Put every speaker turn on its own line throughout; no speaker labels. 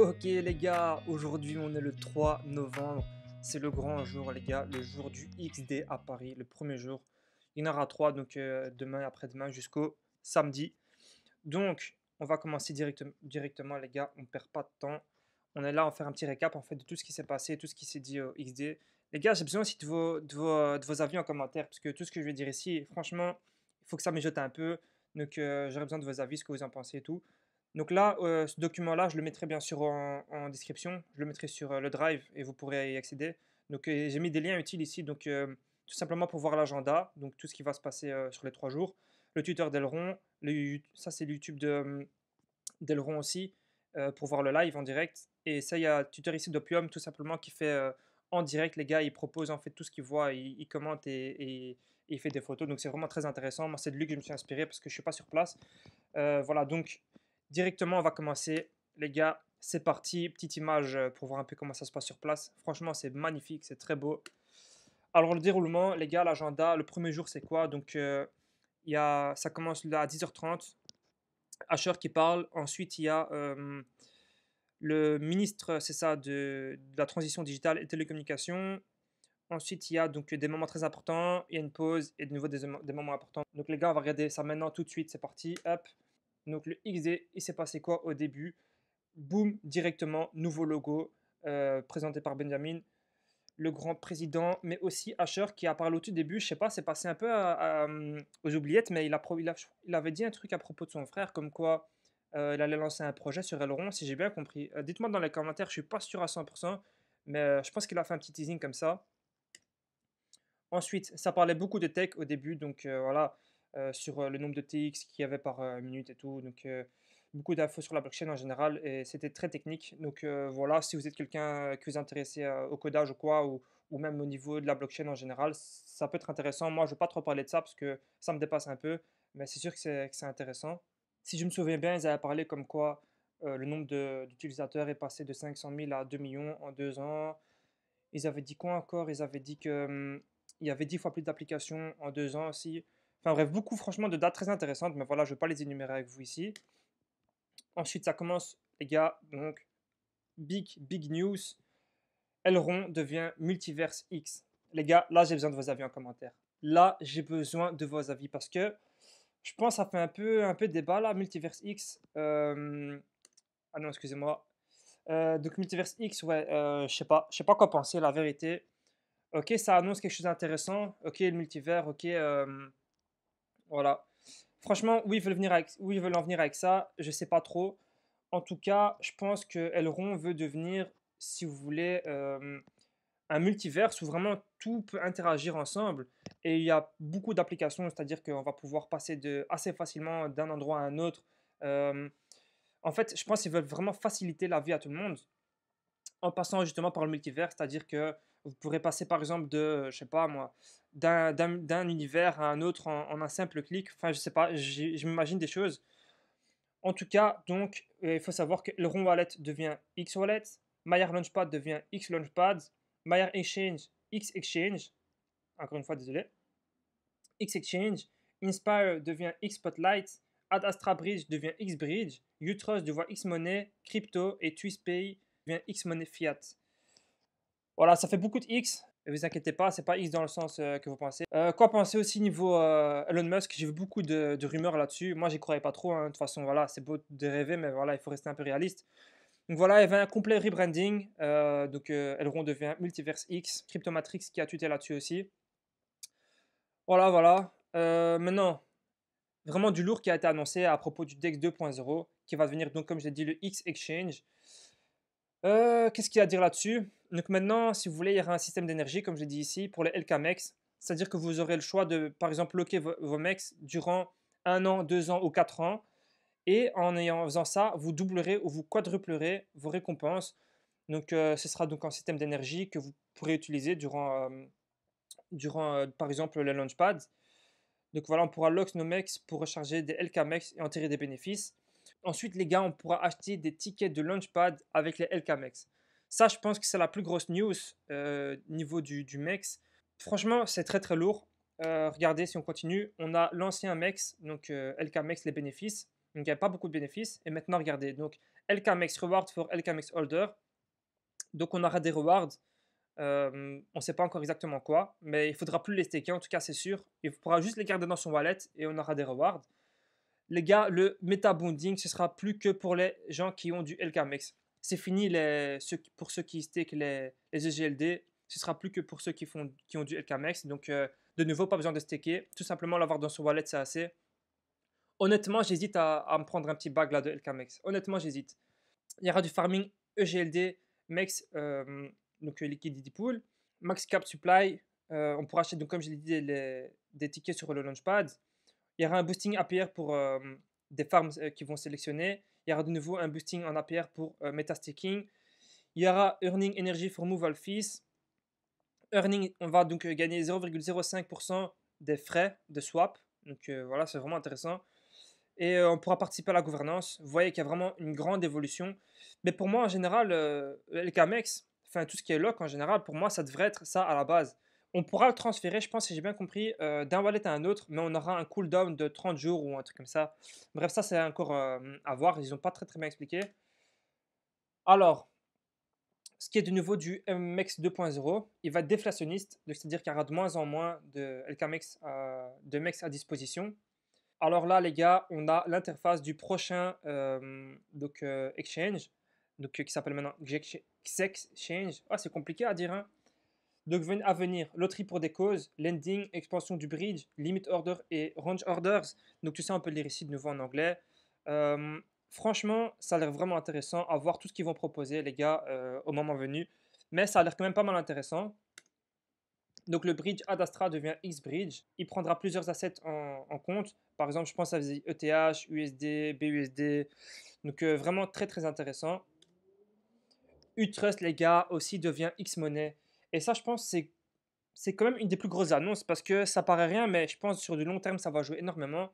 Ok les gars, aujourd'hui on est le 3 novembre, c'est le grand jour les gars, le jour du XD à Paris, le premier jour. Il y en aura 3, donc euh, demain, après-demain jusqu'au samedi. Donc on va commencer directement les gars, on perd pas de temps. On est là, on faire un petit récap en fait de tout ce qui s'est passé, tout ce qui s'est dit au XD. Les gars, j'ai besoin aussi de vos, de vos, avis en commentaire, parce que tout ce que je vais dire ici, franchement, il faut que ça me jette un peu. Donc euh, j'aurais besoin de vos avis, ce que vous en pensez et tout. Donc là, euh, ce document-là, je le mettrai bien sûr en, description, je le mettrai sur euh, le Drive et vous pourrez y accéder. Donc euh, j'ai mis des liens utiles ici, donc tout simplement pour voir l'agenda, donc tout ce qui va se passer sur les trois jours, le tuteur d'Elron, ça c'est le YouTube d'Elron aussi, pour voir le live en direct. Et ça, il y a tuteur ici d'Opium, tout simplement, qui fait en direct, les gars, il proposent en fait tout ce qu'ils voit il, commente commentent et, et il fait des photos. Donc c'est vraiment très intéressant. Moi, c'est de lui que je me suis inspiré parce que je suis pas sur place. voilà, donc Directement, on va commencer. Les gars, c'est parti. Petite image euh, pour voir un peu comment ça se passe sur place. Franchement, c'est magnifique, c'est très beau. Alors, le déroulement, les gars, l'agenda, le premier jour, c'est quoi Donc, euh, il y a, ça commence là à 10h30. Asher qui parle. Ensuite, il y a euh, le ministre, c'est ça, de, la transition digitale et télécommunications. Ensuite, il y a donc des moments très importants. Il y a une pause et de nouveau des, des moments importants. Donc, les gars, on va regarder ça maintenant tout de suite. C'est parti. Hop. Donc le XD, il s'est passé quoi au début Boom, directement, nouveau logo euh, présenté par Benjamin, le grand président, mais aussi Asher qui a parlé au tout début, je sais pas, c'est passé un peu euh, aux oubliettes, mais il, avait dit un truc à propos de son frère, comme quoi euh, il allait lancer un projet sur Elrond, si j'ai bien compris. Dites-moi dans les commentaires, je suis pas sûr à 100%, mais je pense qu'il a fait un petit teasing comme ça. Ensuite, ça parlait beaucoup de tech au début, donc voilà, euh, sur euh, le nombre de TX qu'il y avait par euh, minute et tout. Donc, beaucoup d'infos sur la blockchain en général et c'était très technique. Donc voilà, si vous êtes quelqu'un qui vous intéressait au codage ou quoi, ou, même au niveau de la blockchain en général, ça peut être intéressant. Moi, je ne vais pas trop parler de ça parce que ça me dépasse un peu, mais c'est sûr que c'est intéressant. Si je me souviens bien, ils avaient parlé comme quoi le nombre d'utilisateurs est passé de 500 000 à 2 millions en deux ans. Ils avaient dit quoi encore Ils avaient dit qu'il hum, il y avait 10 fois plus d'applications en deux ans aussi beaucoup franchement de dates très intéressantes, mais voilà, je ne vais pas les énumérer avec vous ici. Ensuite, ça commence, les gars, donc, big, big news. Elrond devient Multiverse X. Les gars, là, j'ai besoin de vos avis en commentaire. Là, j'ai besoin de vos avis parce que je pense que ça fait un peu, un peu débat là, Multiverse X. Euh... Ah non, excusez-moi. Euh, donc Multiverse X, ouais, euh, je sais pas, je sais pas quoi penser, la vérité. Ok, ça annonce quelque chose d'intéressant. Ok, le multivers, ok, euh, voilà. Franchement, où ils veulent, en venir avec ça, je sais pas trop. En tout cas, je pense que Elrond veut devenir, si vous voulez, euh, un multiverse où vraiment tout peut interagir ensemble. Et il y a beaucoup d'applications, c'est-à-dire qu'on va pouvoir passer de, assez facilement d'un endroit à un autre. Euh, en fait, je pense qu'ils veulent vraiment faciliter la vie à tout le monde en passant justement par le multivers, c'est-à-dire que vous pourrez passer par exemple de, je sais pas moi, d'un, univers à un autre en, un simple clic. Enfin, je sais pas, je des choses. En tout cas, donc, euh, il faut savoir que le Rond Wallet devient X Wallet, Myer Launchpad devient X Launchpad, Myer Exchange, X Exchange, encore une fois, désolé, X Exchange, Inspire devient X Spotlight, Ad Astra Bridge devient X Bridge, Utrust devient X Money, Crypto et TwistPay X Money fiat. Voilà, ça fait beaucoup de X. Ne vous inquiétez pas, c'est pas X dans le sens euh, que vous pensez. Euh, quoi penser aussi niveau euh, Elon Musk J'ai vu beaucoup de, rumeurs là-dessus. Moi, j'y croyais pas trop. Hein. De toute façon, voilà, c'est beau de rêver, mais voilà, il faut rester un peu réaliste. Donc voilà, il y avait un complet rebranding. donc Elrond devient Multiverse X, Cryptomatrix qui a tuté là-dessus aussi. Voilà, voilà. maintenant, vraiment du lourd qui a été annoncé à propos du DEX 2.0, qui va devenir donc, comme j'ai dit, le X Exchange. Euh, qu'est-ce qu'il y a à dire là-dessus Donc maintenant, si vous voulez, il y aura un système d'énergie, comme je l'ai dit ici, pour les LKMEX. C'est-à-dire que vous aurez le choix de, par exemple, bloquer vos, MECS MEX durant un an, deux ans ou quatre ans. Et en, ayant, faisant ça, vous doublerez ou vous quadruplerez vos récompenses. Donc, euh, ce sera donc un système d'énergie que vous pourrez utiliser durant, euh, durant par exemple, le Launchpad. Donc voilà, on pourra lock nos mecs pour recharger des LKMEX et en tirer des bénéfices. Ensuite, les gars, on pourra acheter des tickets de Launchpad avec les LKMEX. Ça, je pense que c'est la plus grosse news euh, niveau du, MEX. Franchement, c'est très très lourd. Euh, regardez, si on continue, on a l'ancien MEX, donc euh, LKMEX, les bénéfices. Donc, il n'y a pas beaucoup de bénéfices. Et maintenant, regardez, donc LKMEX Reward for LKMEX Holder. Donc, on aura des rewards. Euh, on ne sait pas encore exactement quoi, mais il faudra plus les staker, en tout cas, c'est sûr. Il pourra juste les garder dans son wallet et on aura des rewards les gars, le metabonding, ce sera plus que pour les gens qui ont du LKMX. C'est fini les, pour ceux qui stick les, EGLD, e ce sera plus que pour ceux qui, font, qui ont du LKMX. Donc, euh, de nouveau, pas besoin de stacker. Tout simplement, l'avoir dans son wallet, c'est assez. Honnêtement, j'hésite à, me prendre un petit bag là de LKMX. Honnêtement, j'hésite. Il y aura du farming EGLD, MEX, euh, donc euh, Liquidity Pool, Max Cap Supply. on pourra acheter, donc, comme je l'ai dit, des tickets sur le Launchpad. Il y aura un boosting APR pour euh, des farms euh, qui vont sélectionner. Il y aura de nouveau un boosting en APR pour euh, metastaking. Il y aura Earning Energy for Move Fees. Earning, on va donc gagner 0,05% des frais de swap. Donc voilà, c'est vraiment intéressant. Et on pourra participer à la gouvernance. Vous voyez qu'il y a vraiment une grande évolution. Mais pour moi, en général, le CAMEX, enfin tout ce qui est lock en général, pour moi, ça devrait être ça à la base on pourra le transférer, je pense, si j'ai bien compris, d'un wallet à un autre, mais on aura un cooldown de 30 jours ou un truc comme ça. Bref, ça, c'est encore à voir. Ils n'ont pas très, très bien expliqué. Alors, ce qui est de nouveau du MX 2.0, il va être déflationniste, c'est-à-dire qu'il y aura de moins en moins de LKMX, de à disposition. Alors là, les gars, on a l'interface du prochain donc, exchange, donc, qui s'appelle maintenant Xexchange. Ah, c'est compliqué à dire, hein donc à venir, loterie pour des causes, lending, expansion du bridge, limit order et range orders. Donc tu sais un peu les récits de nouveau en anglais. Euh, franchement, ça a l'air vraiment intéressant à voir tout ce qu'ils vont proposer, les gars, euh, au moment venu. Mais ça a l'air quand même pas mal intéressant. Donc le bridge Adastra devient X-Bridge. Il prendra plusieurs assets en, compte. Par exemple, je pense à ETH, USD, BUSD. Donc euh, vraiment très très intéressant. Utrust, les gars, aussi devient X-Money. Et ça, je pense, c'est c'est quand même une des plus grosses annonces parce que ça paraît rien, mais je pense sur du long terme, ça va jouer énormément.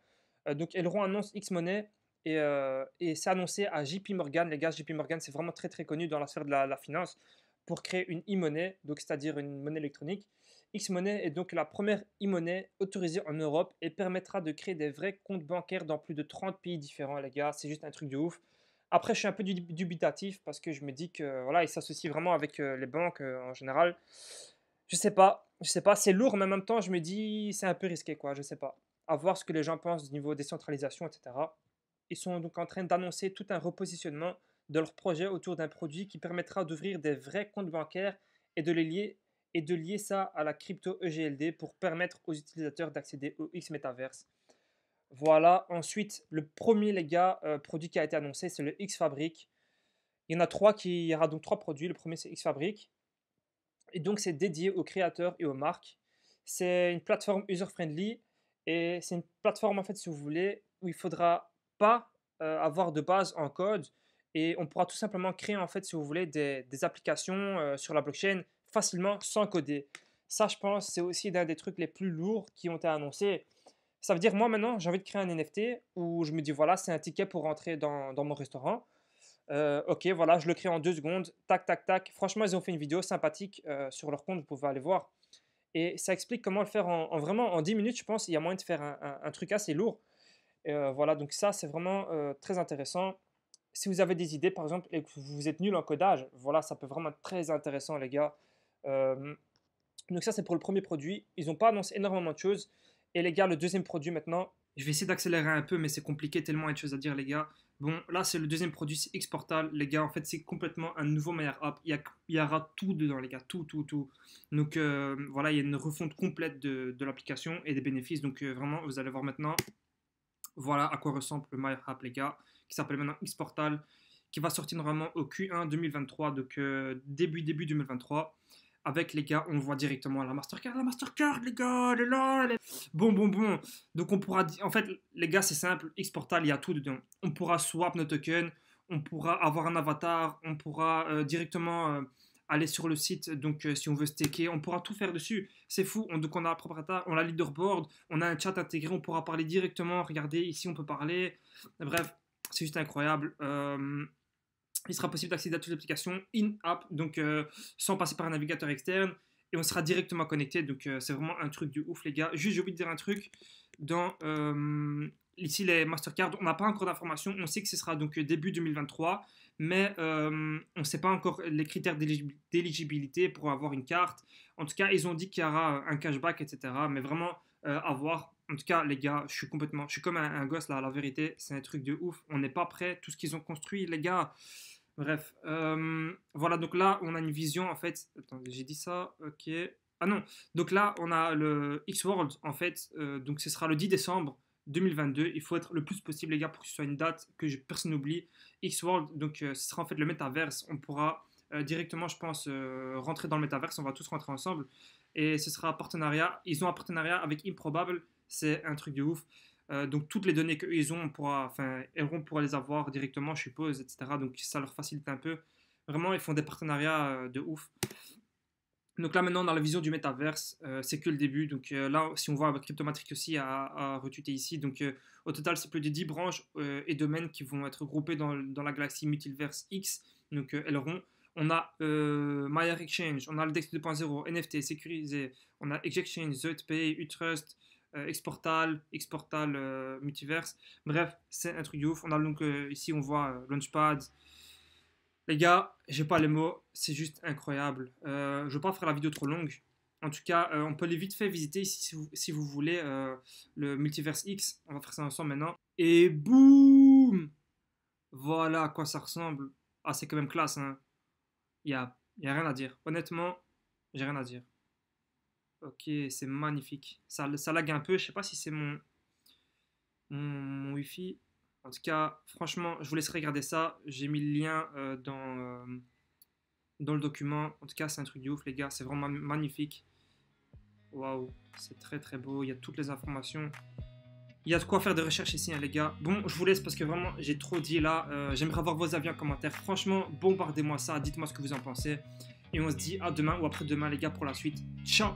Euh, donc, Elron annonce X Money euh, et, c'est annoncé à JP Morgan. Les gars, JP Morgan, c'est vraiment très très connu dans la sphère de la, finance pour créer une e-monnaie, donc c'est-à-dire une monnaie électronique. X Money est donc la première e-monnaie autorisée en Europe et permettra de créer des vrais comptes bancaires dans plus de 30 pays différents, les gars. C'est juste un truc de ouf. Après, je suis un peu dubitatif parce que je me dis que voilà, ils s'associent vraiment avec euh, les banques euh, en général. Je sais pas, je sais pas, c'est lourd, mais en même temps, je me dis c'est un peu risqué quoi. Je sais pas. À voir ce que les gens pensent du niveau décentralisation, etc. Ils sont donc en train d'annoncer tout un repositionnement de leur projet autour d'un produit qui permettra d'ouvrir des vrais comptes bancaires et de les lier et de lier ça à la crypto EGLD pour permettre aux utilisateurs d'accéder au X Metaverse. Voilà, ensuite, le premier, les gars, euh, produit qui a été annoncé, c'est le X-Fabric. Il y en a trois qui, il y aura donc trois produits. Le premier, c'est X-Fabric. Et donc, c'est dédié aux créateurs et aux marques. C'est une plateforme user-friendly et c'est une plateforme, en fait, si vous voulez, où il faudra pas euh, avoir de base en code et on pourra tout simplement créer, en fait, si vous voulez, des, applications euh, sur la blockchain facilement sans coder. Ça, je pense, c'est aussi l'un des trucs les plus lourds qui ont été annoncés. Ça veut dire, moi maintenant, j'ai envie de créer un NFT où je me dis, voilà, c'est un ticket pour rentrer dans, mon restaurant. Euh, ok, voilà, je le crée en deux secondes. Tac, tac, tac. Franchement, ils ont fait une vidéo sympathique euh, sur leur compte, vous pouvez aller voir. Et ça explique comment le faire en, vraiment en 10 minutes, je pense. Il y a moyen de faire un, truc assez lourd. Euh, voilà, donc ça, c'est vraiment très intéressant. Si vous avez des idées, par exemple, et que vous êtes nul en codage, voilà, ça peut vraiment être très intéressant, les gars. donc ça, c'est pour le premier produit. Ils n'ont pas annoncé énormément de choses. Et les gars, le deuxième produit maintenant. Je vais essayer d'accélérer un peu, mais c'est compliqué, tellement il y a de choses à dire, les gars. Bon, là, c'est le deuxième produit, c'est Xportal Les gars, en fait, c'est complètement un nouveau meilleur app. Il y, aura tout dedans, les gars, tout, tout, tout. Donc, euh, voilà, il y a une refonte complète de, l'application et des bénéfices. Donc, euh, vraiment, vous allez voir maintenant, voilà à quoi ressemble le meilleur les gars, qui s'appelle maintenant Xportal, qui va sortir normalement au Q1 2023, donc euh, début, début 2023 avec les gars, on voit directement la Mastercard, la Mastercard, les gars, bon, bon, bon. Donc on pourra, en fait, les gars, c'est simple, Xportal il y a tout dedans. On pourra swap nos tokens, on pourra avoir un avatar, on pourra euh, directement euh, aller sur le site. Donc euh, si on veut staker, on pourra tout faire dessus. C'est fou. On, donc on a la propre on a leaderboard, on a un chat intégré, on pourra parler directement. Regardez, ici on peut parler. Bref, c'est juste incroyable il sera possible d'accéder à toutes les applications in-app, donc euh, sans passer par un navigateur externe, et on sera directement connecté. Donc euh, c'est vraiment un truc du ouf, les gars. Juste, j'ai oublié de dire un truc. Dans euh, ici les Mastercard, on n'a pas encore d'informations. On sait que ce sera donc début 2023, mais on ne sait pas encore les critères d'éligibilité pour avoir une carte. En tout cas, ils ont dit qu'il y aura un cashback, etc. Mais vraiment, à voir en tout cas, les gars, je suis complètement. Je suis comme un, gosse là, la vérité, c'est un truc de ouf. On n'est pas prêt. Tout ce qu'ils ont construit, les gars. Bref. Euh, voilà, donc là, on a une vision en fait. Attends, j'ai dit ça, ok. Ah non, donc là, on a le X-World en fait. Euh, donc ce sera le 10 décembre 2022. Il faut être le plus possible, les gars, pour que ce soit une date que personne n'oublie. X-World, donc euh, ce sera en fait le métaverse. On pourra directement, je pense, rentrer dans le métaverse. On va tous rentrer ensemble. Et ce sera un partenariat. Ils ont un partenariat avec Improbable c'est un truc de ouf. Euh, donc toutes les données qu'ils ont, on pourra, enfin, pourra les avoir directement, je suppose, etc. Donc ça leur facilite un peu. Vraiment, ils font des partenariats euh, de ouf. Donc là maintenant, dans la vision du métaverse, euh, c'est que le début. Donc là, si on voit avec Cryptomatrix aussi à, à ici, donc au total, c'est plus de 10 branches et domaines qui vont être groupés dans, la galaxie Multiverse X, donc Elrond. On a myer Exchange, on a le Dex 2.0, NFT sécurisé, on a Exchange, ZPay, Utrust, euh, Exportal, Exportal euh, Multiverse. Bref, c'est un truc de ouf. On a donc ici, on voit euh, Launchpad. Les gars, j'ai pas les mots, c'est juste incroyable. je vais pas faire la vidéo trop longue. En tout cas, on peut les vite fait visiter ici si vous, voulez le Multiverse X. On va faire ça ensemble maintenant. Et boum Voilà à quoi ça ressemble. Ah, c'est quand même classe. Il hein. n'y a, y a rien à dire. Honnêtement, j'ai rien à dire. Ok, c'est magnifique. Ça, ça lag un peu. Je sais pas si c'est mon, mon, Wi-Fi. En tout cas, franchement, je vous laisserai regarder ça. J'ai mis le lien euh, dans, euh, dans le document. En tout cas, c'est un truc de ouf, les gars. C'est vraiment magnifique. Waouh, c'est très très beau. Il y a toutes les informations. Il y a de quoi faire de recherche ici, hein, les gars. Bon, je vous laisse parce que vraiment, j'ai trop dit là. Euh, j'aimerais avoir vos avis en commentaire. Franchement, bombardez-moi ça. Dites-moi ce que vous en pensez. Et on se dit à demain ou après-demain, les gars, pour la suite. Ciao